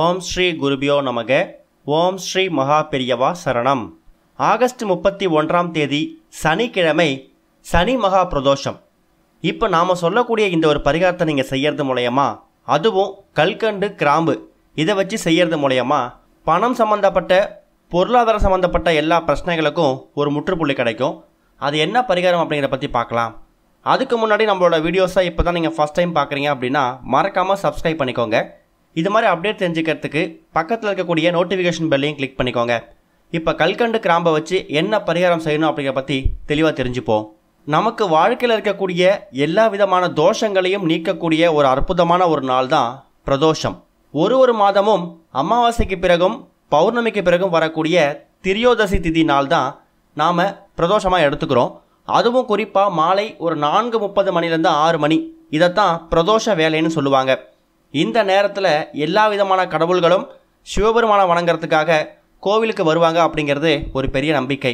ஓம் ஸ்ரீ குருபியோ நமக ஓம் ஸ்ரீ மகா பெரியவா சரணம் ஆகஸ்ட் முப்பத்தி ஒன்றாம் தேதி சனிக்கிழமை சனி மகா பிரதோஷம் இப்போ நாம் சொல்லக்கூடிய இந்த ஒரு பரிகாரத்தை நீங்கள் செய்யறது மூலயமா அதுவும் கல்கண்டு கிராம்பு இதை வச்சு செய்யறது மூலயமா பணம் சம்மந்தப்பட்ட பொருளாதார சம்மந்தப்பட்ட எல்லா பிரச்சனைகளுக்கும் ஒரு முற்றுப்புள்ளி கிடைக்கும் அது என்ன பரிகாரம் அப்படிங்கிறத பற்றி பார்க்கலாம் அதுக்கு முன்னாடி நம்மளோட வீடியோஸை இப்போ தான் நீங்கள் ஃபஸ்ட் டைம் பார்க்குறீங்க அப்படின்னா மறக்காமல் சப்ஸ்கிரைப் பண்ணிக்கோங்க இது மாதிரி அப்டேட் தெரிஞ்சுக்கிறதுக்கு பக்கத்தில் இருக்கக்கூடிய நோட்டிஃபிகேஷன் பெல்லையும் கிளிக் பண்ணிக்கோங்க இப்போ கல்கண்டு கிராம்பை வச்சு என்ன பரிகாரம் செய்யணும் அப்படிங்கிற பற்றி தெளிவாக தெரிஞ்சுப்போம் நமக்கு வாழ்க்கையில் இருக்கக்கூடிய எல்லா விதமான தோஷங்களையும் நீக்கக்கூடிய ஒரு அற்புதமான ஒரு நாள் தான் பிரதோஷம் ஒரு ஒரு மாதமும் அமாவாசைக்கு பிறகும் பௌர்ணமிக்கு பிறகும் வரக்கூடிய திரியோதசி திதி நாள் தான் நாம் பிரதோஷமாக எடுத்துக்கிறோம் அதுவும் குறிப்பாக மாலை ஒரு நான்கு முப்பது மணிலேருந்து ஆறு மணி இதைத்தான் பிரதோஷ வேலைன்னு சொல்லுவாங்க இந்த நேரத்தில் எல்லா விதமான கடவுள்களும் சிவபெருமானை வணங்குறதுக்காக கோவிலுக்கு வருவாங்க அப்படிங்கிறது ஒரு பெரிய நம்பிக்கை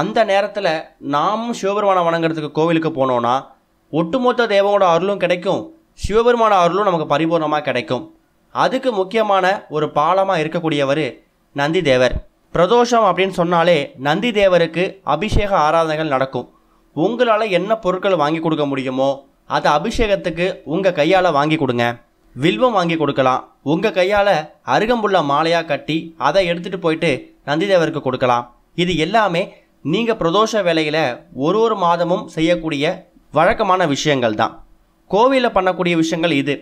அந்த நேரத்தில் நாமும் சிவபெருமானை வணங்குறதுக்கு கோவிலுக்கு போனோன்னா ஒட்டுமொத்த தேவங்களோட அருளும் கிடைக்கும் சிவபெருமான அருளும் நமக்கு பரிபூர்ணமாக கிடைக்கும் அதுக்கு முக்கியமான ஒரு பாலமாக இருக்கக்கூடியவர் நந்தி தேவர் பிரதோஷம் அப்படின்னு சொன்னாலே நந்தி தேவருக்கு அபிஷேக ஆராதனைகள் நடக்கும் உங்களால் என்ன பொருட்கள் வாங்கி கொடுக்க முடியுமோ அதை அபிஷேகத்துக்கு உங்கள் கையால் வாங்கி கொடுங்க வில்வம் வாங்கி கொடுக்கலாம் உங்கள் கையால் அருகம்புள்ள மாலையாக கட்டி அதை எடுத்துகிட்டு போயிட்டு நந்திதேவருக்கு கொடுக்கலாம் இது எல்லாமே நீங்கள் பிரதோஷ வேலையில் ஒரு ஒரு மாதமும் செய்யக்கூடிய வழக்கமான விஷயங்கள் தான் கோவிலில் பண்ணக்கூடிய விஷயங்கள் இது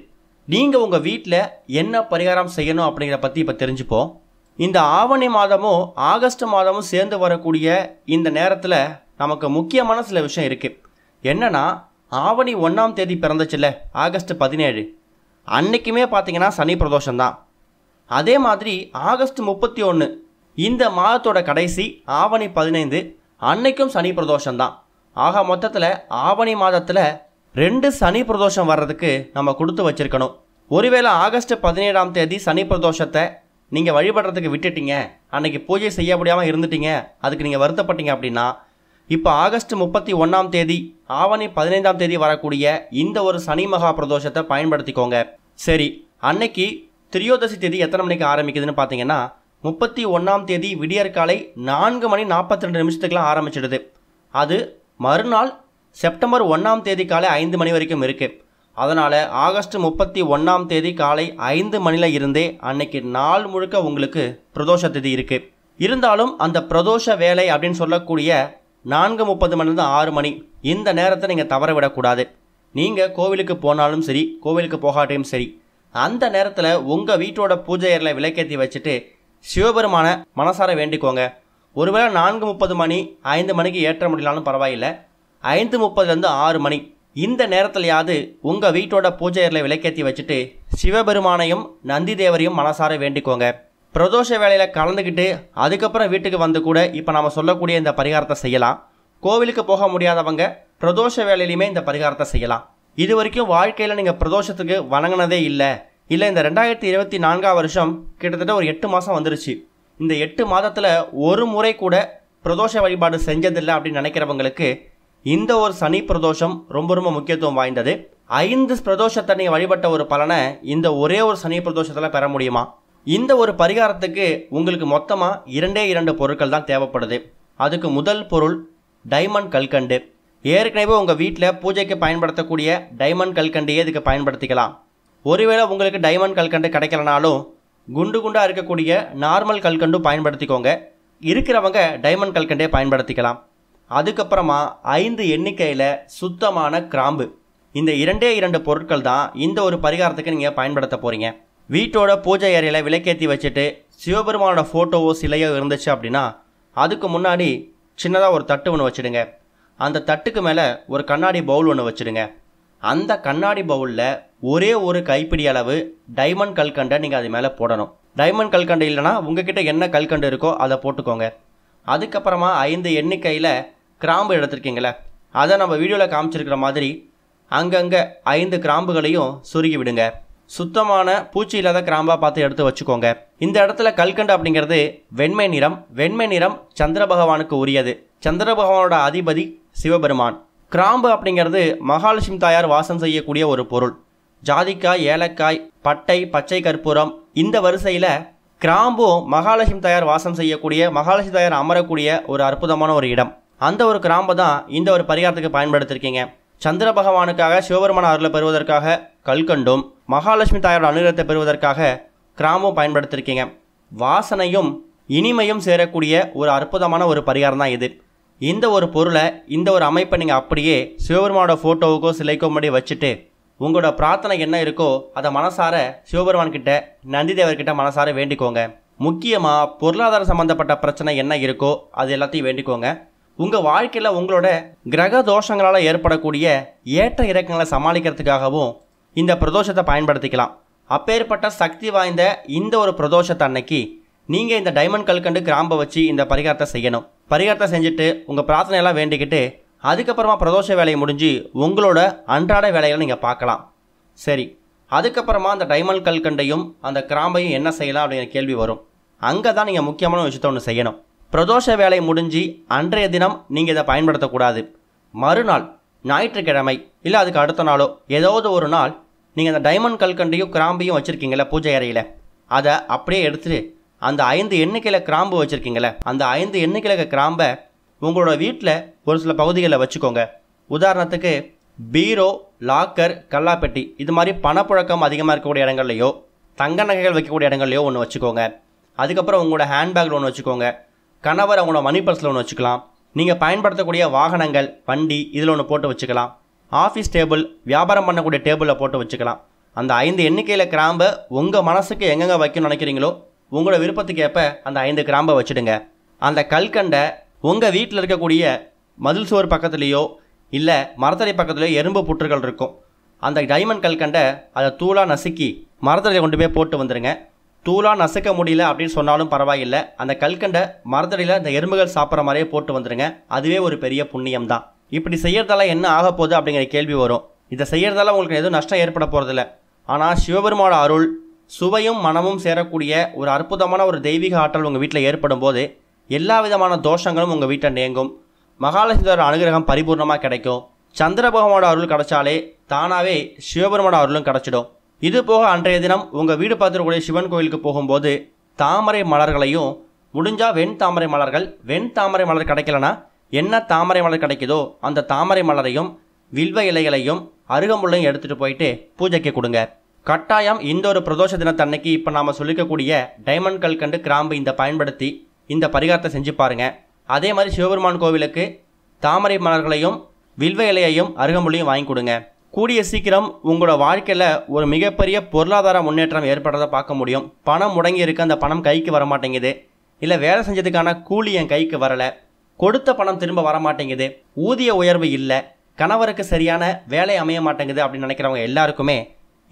நீங்கள் உங்கள் வீட்டில் என்ன பரிகாரம் செய்யணும் அப்படிங்கிற பற்றி இப்போ தெரிஞ்சுப்போம் இந்த ஆவணி மாதமும் ஆகஸ்ட் மாதமும் சேர்ந்து வரக்கூடிய இந்த நேரத்தில் நமக்கு முக்கியமான சில விஷயம் இருக்குது என்னென்னா ஆவணி ஒன்றாம் தேதி பிறந்துச்சுல ஆகஸ்ட் பதினேழு அன்னைக்குமே பார்த்தீங்கன்னா சனி பிரதோஷம் தான் அதே மாதிரி ஆகஸ்ட் முப்பத்தி ஒன்று இந்த மாதத்தோட கடைசி ஆவணி பதினைந்து அன்னைக்கும் சனி பிரதோஷந்தான் ஆக மொத்தத்தில் ஆவணி மாதத்தில் ரெண்டு சனி பிரதோஷம் வர்றதுக்கு நம்ம கொடுத்து வச்சுருக்கணும் ஒருவேளை ஆகஸ்ட் பதினேழாம் தேதி சனி பிரதோஷத்தை நீங்கள் வழிபடுறதுக்கு விட்டுட்டீங்க அன்னைக்கு பூஜை செய்ய முடியாமல் இருந்துட்டீங்க அதுக்கு நீங்கள் வருத்தப்பட்டீங்க அப்படின்னா இப்போ ஆகஸ்ட் முப்பத்தி ஒன்றாம் தேதி ஆவணி பதினைந்தாம் தேதி வரக்கூடிய இந்த ஒரு சனி மகா பிரதோஷத்தை பயன்படுத்திக்கோங்க சரி அன்னைக்கு திரியோதசி தேதி எத்தனை மணிக்கு ஆரம்பிக்குதுன்னு பார்த்தீங்கன்னா முப்பத்தி ஒன்றாம் தேதி விடியற்காலை நான்கு மணி நாற்பத்தி ரெண்டு நிமிஷத்துக்குலாம் ஆரம்பிச்சிடுது அது மறுநாள் செப்டம்பர் ஒன்றாம் தேதி காலை ஐந்து மணி வரைக்கும் இருக்குது அதனால் ஆகஸ்ட் முப்பத்தி ஒன்றாம் தேதி காலை ஐந்து மணியில் இருந்தே அன்னைக்கு நாள் முழுக்க உங்களுக்கு பிரதோஷ தேதி இருக்குது இருந்தாலும் அந்த பிரதோஷ வேலை அப்படின்னு சொல்லக்கூடிய நான்கு முப்பது மணிலேருந்து ஆறு மணி இந்த நேரத்தை நீங்கள் தவற விடக்கூடாது நீங்கள் கோவிலுக்கு போனாலும் சரி கோவிலுக்கு போகாட்டியும் சரி அந்த நேரத்தில் உங்கள் வீட்டோட பூஜை அறையில் விளக்கேற்றி வச்சுட்டு சிவபெருமான மனசார வேண்டிக்கோங்க ஒருவேளை நான்கு முப்பது மணி ஐந்து மணிக்கு ஏற்ற முடியலாலும் பரவாயில்லை ஐந்து முப்பதுலேருந்து ஆறு மணி இந்த நேரத்துலையாவது உங்கள் வீட்டோட பூஜை அறையில் விளக்கேற்றி வச்சுட்டு சிவபெருமானையும் நந்தி தேவரையும் மனசார வேண்டிக்கோங்க பிரதோஷ வேலையில் கலந்துக்கிட்டு அதுக்கப்புறம் வீட்டுக்கு வந்து கூட இப்போ நாம் சொல்லக்கூடிய இந்த பரிகாரத்தை செய்யலாம் கோவிலுக்கு போக முடியாதவங்க பிரதோஷ வேலையிலுமே இந்த பரிகாரத்தை செய்யலாம் இது வரைக்கும் வாழ்க்கையில் நீங்கள் பிரதோஷத்துக்கு வணங்கினதே இல்லை இல்லை இந்த ரெண்டாயிரத்தி இருபத்தி நான்காம் வருஷம் கிட்டத்தட்ட ஒரு எட்டு மாதம் வந்துருச்சு இந்த எட்டு மாதத்தில் ஒரு முறை கூட பிரதோஷ வழிபாடு செஞ்சதில்லை அப்படின்னு நினைக்கிறவங்களுக்கு இந்த ஒரு சனி பிரதோஷம் ரொம்ப ரொம்ப முக்கியத்துவம் வாய்ந்தது ஐந்து பிரதோஷத்தை நீங்கள் வழிபட்ட ஒரு பலனை இந்த ஒரே ஒரு சனி பிரதோஷத்தில் பெற முடியுமா இந்த ஒரு பரிகாரத்துக்கு உங்களுக்கு மொத்தமாக இரண்டே இரண்டு பொருட்கள் தான் தேவைப்படுது அதுக்கு முதல் பொருள் டைமண்ட் கல்கண்டு ஏற்கனவே உங்கள் வீட்டில் பூஜைக்கு பயன்படுத்தக்கூடிய டைமண்ட் கல்கண்டையே இதுக்கு பயன்படுத்திக்கலாம் ஒருவேளை உங்களுக்கு டைமண்ட் கல்கண்டு கிடைக்கலனாலும் குண்டு குண்டாக இருக்கக்கூடிய நார்மல் கல்கண்டும் பயன்படுத்திக்கோங்க இருக்கிறவங்க டைமண்ட் கல்கண்டே பயன்படுத்திக்கலாம் அதுக்கப்புறமா ஐந்து எண்ணிக்கையில் சுத்தமான கிராம்பு இந்த இரண்டே இரண்டு பொருட்கள் தான் இந்த ஒரு பரிகாரத்துக்கு நீங்கள் பயன்படுத்த போகிறீங்க வீட்டோட பூஜை அறையில் விளக்கேற்றி வச்சுட்டு சிவபெருமானோட ஃபோட்டோவோ சிலையோ இருந்துச்சு அப்படின்னா அதுக்கு முன்னாடி சின்னதாக ஒரு தட்டு ஒன்று வச்சுடுங்க அந்த தட்டுக்கு மேலே ஒரு கண்ணாடி பவுல் ஒன்று வச்சுடுங்க அந்த கண்ணாடி பவுலில் ஒரே ஒரு கைப்பிடி அளவு டைமண்ட் கல்கண்டை நீங்கள் அது மேலே போடணும் டைமண்ட் கல்கண்டு இல்லைனா உங்ககிட்ட என்ன கல்கண்டு இருக்கோ அதை போட்டுக்கோங்க அதுக்கப்புறமா ஐந்து எண்ணிக்கையில் கிராம்பு எடுத்துருக்கீங்களே அதை நம்ம வீடியோவில் காமிச்சிருக்கிற மாதிரி அங்கங்கே ஐந்து கிராம்புகளையும் சுருகி விடுங்க சுத்தமான பூச்சி இல்லாத கிராம்பாக பார்த்து எடுத்து வச்சுக்கோங்க இந்த இடத்துல கல்கண்டு அப்படிங்கிறது வெண்மை நிறம் வெண்மை நிறம் சந்திர பகவானுக்கு உரியது சந்திர பகவானோட அதிபதி சிவபெருமான் கிராம்பு அப்படிங்கிறது மகாலட்சுமி தாயார் வாசம் செய்யக்கூடிய ஒரு பொருள் ஜாதிக்காய் ஏலக்காய் பட்டை பச்சை கற்பூரம் இந்த வரிசையில் கிராம்பும் மகாலட்சுமி தாயார் வாசம் செய்யக்கூடிய மகாலட்சுமி தாயார் அமரக்கூடிய ஒரு அற்புதமான ஒரு இடம் அந்த ஒரு கிராம்பு தான் இந்த ஒரு பரிகாரத்துக்கு பயன்படுத்திருக்கீங்க சந்திர பகவானுக்காக சிவபெருமான அருளை பெறுவதற்காக கல்கண்டும் மகாலட்சுமி தாயோட அனுகிரகத்தை பெறுவதற்காக கிராமம் பயன்படுத்தியிருக்கீங்க வாசனையும் இனிமையும் சேரக்கூடிய ஒரு அற்புதமான ஒரு பரிகாரம் தான் இது இந்த ஒரு பொருளை இந்த ஒரு அமைப்பை நீங்கள் அப்படியே சிவபெருமானோட ஃபோட்டோவுக்கோ சிலைக்கோ முன்னாடி வச்சுட்டு உங்களோட பிரார்த்தனை என்ன இருக்கோ அதை மனசார சிவபெருமான்கிட்ட நந்தி தேவர்கிட்ட மனசார வேண்டிக்கோங்க முக்கியமாக பொருளாதார சம்மந்தப்பட்ட பிரச்சனை என்ன இருக்கோ அது எல்லாத்தையும் வேண்டிக்கோங்க உங்கள் வாழ்க்கையில் உங்களோட கிரக தோஷங்களால் ஏற்படக்கூடிய ஏற்ற இறக்கங்களை சமாளிக்கிறதுக்காகவும் இந்த பிரதோஷத்தை பயன்படுத்திக்கலாம் அப்பேற்பட்ட சக்தி வாய்ந்த இந்த ஒரு பிரதோஷத்தை அன்னைக்கு நீங்கள் இந்த டைமண்ட் கல்கண்டு கிராம்பை வச்சு இந்த பரிகாரத்தை செய்யணும் பரிகாரத்தை செஞ்சுட்டு உங்கள் பிரார்த்தனையெல்லாம் வேண்டிக்கிட்டு அதுக்கப்புறமா பிரதோஷ வேலையை முடிஞ்சு உங்களோட அன்றாட வேலைகளை நீங்கள் பார்க்கலாம் சரி அதுக்கப்புறமா அந்த டைமண்ட் கல்கண்டையும் அந்த கிராம்பையும் என்ன செய்யலாம் அப்படிங்கிற கேள்வி வரும் அங்கே தான் நீங்கள் முக்கியமான விஷயத்த ஒன்று செய்யணும் பிரதோஷ வேலை முடிஞ்சு அன்றைய தினம் நீங்கள் இதை பயன்படுத்தக்கூடாது மறுநாள் ஞாயிற்றுக்கிழமை இல்லை அதுக்கு அடுத்த நாளோ ஏதாவது ஒரு நாள் நீங்கள் அந்த டைமண்ட் கல்கண்டையும் கிராம்பையும் வச்சுருக்கீங்களே பூஜை அறையில் அதை அப்படியே எடுத்துகிட்டு அந்த ஐந்து எண்ணிக்கையில் கிராம்பு வச்சுருக்கீங்களே அந்த ஐந்து எண்ணிக்கையில் கிராம்பை உங்களோட வீட்டில் ஒரு சில பகுதிகளில் வச்சுக்கோங்க உதாரணத்துக்கு பீரோ லாக்கர் கல்லாப்பெட்டி இது மாதிரி பணப்புழக்கம் அதிகமாக இருக்கக்கூடிய இடங்கள்லையோ தங்க நகைகள் வைக்கக்கூடிய இடங்கள்லையோ ஒன்று வச்சுக்கோங்க அதுக்கப்புறம் உங்களோட ஹேண்ட்பேக்கில் ஒன்று வச்சுக்கோங்க கணவர் அவங்களோட மணி பர்ஸில் ஒன்று வச்சுக்கலாம் நீங்கள் பயன்படுத்தக்கூடிய வாகனங்கள் வண்டி இதில் ஒன்று போட்டு வச்சுக்கலாம் ஆஃபீஸ் டேபிள் வியாபாரம் பண்ணக்கூடிய டேபிளில் போட்டு வச்சுக்கலாம் அந்த ஐந்து எண்ணிக்கையில் கிராம்பை உங்கள் மனசுக்கு எங்கெங்கே வைக்கணும்னு நினைக்கிறீங்களோ உங்களோட விருப்பத்துக்கேற்ப அந்த ஐந்து கிராம்பை வச்சுடுங்க அந்த கல்கண்டை உங்கள் வீட்டில் இருக்கக்கூடிய மதில் சுவர் பக்கத்துலேயோ இல்லை மரத்தடி பக்கத்துலேயோ எறும்பு புற்றுகள் இருக்கும் அந்த டைமண்ட் கல்கண்டை அதை தூளாக நசுக்கி மரத்தடியில் கொண்டு போய் போட்டு வந்துடுங்க தூளாக நசுக்க முடியல அப்படின்னு சொன்னாலும் பரவாயில்லை அந்த கல்கண்டை மரத்தடியில் இந்த எறும்புகள் சாப்பிட்ற மாதிரியே போட்டு வந்துடுங்க அதுவே ஒரு பெரிய புண்ணியம் தான் இப்படி செய்யறதால என்ன ஆக போகுது அப்படிங்கிற கேள்வி வரும் இதை செய்கிறதால உங்களுக்கு எதுவும் நஷ்டம் ஏற்பட போகிறதில்ல ஆனால் சிவபெருமான அருள் சுவையும் மனமும் சேரக்கூடிய ஒரு அற்புதமான ஒரு தெய்வீக ஆற்றல் உங்கள் வீட்டில் ஏற்படும் போது எல்லா விதமான தோஷங்களும் உங்கள் வீட்டை நீங்கும் மகாலட்சுமியோட அனுகிரகம் பரிபூர்ணமாக கிடைக்கும் சந்திரபகவானோட அருள் கிடைச்சாலே தானாகவே சிவபெருமானோட அருளும் கிடச்சிடும் இது போக அன்றைய தினம் உங்கள் வீடு பார்த்துருக்கூடிய சிவன் கோயிலுக்கு போகும்போது தாமரை மலர்களையும் முடிஞ்சால் வெண் தாமரை மலர்கள் வெண் தாமரை மலர் கிடைக்கலனா என்ன தாமரை மலர் கிடைக்குதோ அந்த தாமரை மலரையும் வில்வ இலைகளையும் அருகம்புள்ளையும் எடுத்துகிட்டு போயிட்டு பூஜைக்கு கொடுங்க கட்டாயம் இந்த ஒரு பிரதோஷ தினத்தன்னைக்கு இப்போ நாம் சொல்லிக்கக்கூடிய டைமண்ட் கல்கண்டு கிராம்பு இந்த பயன்படுத்தி இந்த பரிகாரத்தை செஞ்சு பாருங்கள் அதே மாதிரி சிவபெருமான் கோவிலுக்கு தாமரை மலர்களையும் வில்வ இலையையும் அருகம்புள்ளையும் வாங்கி கொடுங்க கூடிய சீக்கிரம் உங்களோட வாழ்க்கையில் ஒரு மிகப்பெரிய பொருளாதார முன்னேற்றம் ஏற்படுறதை பார்க்க முடியும் பணம் முடங்கி இருக்க அந்த பணம் கைக்கு வர மாட்டேங்குது இல்லை வேலை செஞ்சதுக்கான கூலி என் கைக்கு வரலை கொடுத்த பணம் திரும்ப வர மாட்டேங்குது ஊதிய உயர்வு இல்லை கணவருக்கு சரியான வேலை அமைய மாட்டேங்குது அப்படின்னு நினைக்கிறவங்க எல்லாருக்குமே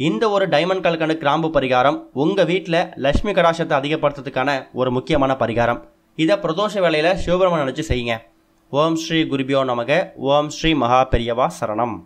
இந்த ஒரு டைமண்ட் கல்கண்டு கிராம்பு பரிகாரம் உங்கள் வீட்டில் லக்ஷ்மி கடாசத்தை அதிகப்படுத்துறதுக்கான ஒரு முக்கியமான பரிகாரம் இதை பிரதோஷ வேலையில் சிவபெருமன் நினச்சி செய்யுங்க ஓம் ஸ்ரீ குருபியோ நமக ஓம் ஸ்ரீ மகா பெரியவா சரணம்